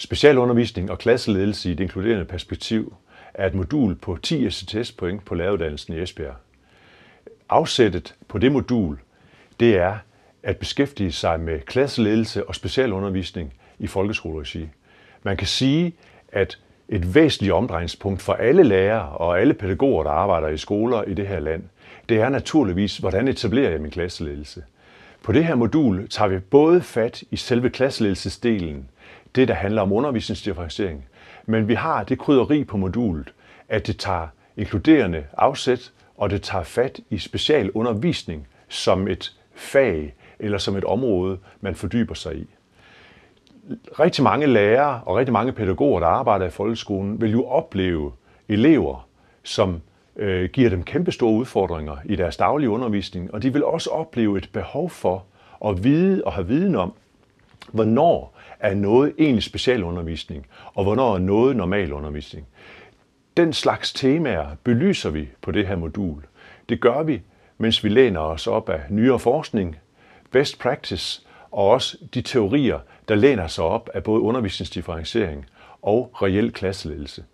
Specialundervisning og klasseledelse i det inkluderende perspektiv er et modul på 10 ECTS-point på læreruddannelsen i Esbjerg. Afsættet på det modul, det er at beskæftige sig med klasseledelse og specialundervisning i folkeskoleregi. Man kan sige, at et væsentligt omdrejningspunkt for alle lærere og alle pædagoger, der arbejder i skoler i det her land, det er naturligvis, hvordan etablerer jeg min klasseledelse. På det her modul tager vi både fat i selve klasseledelsesdelen, det, der handler om undervisningsdifferentiering. Men vi har det krydderi på modulet, at det tager inkluderende afsæt, og det tager fat i specialundervisning som et fag eller som et område, man fordyber sig i. Rigtig mange lærere og rigtig mange pædagoger, der arbejder i folkeskolen, vil jo opleve elever, som øh, giver dem kæmpe store udfordringer i deres daglige undervisning, og de vil også opleve et behov for at vide og have viden om, Hvornår er noget egentlig specialundervisning, og hvornår er noget normalundervisning. Den slags temaer belyser vi på det her modul. Det gør vi, mens vi læner os op af nyere forskning, best practice og også de teorier, der læner sig op af både undervisningsdifferentiering og reel klasseledelse.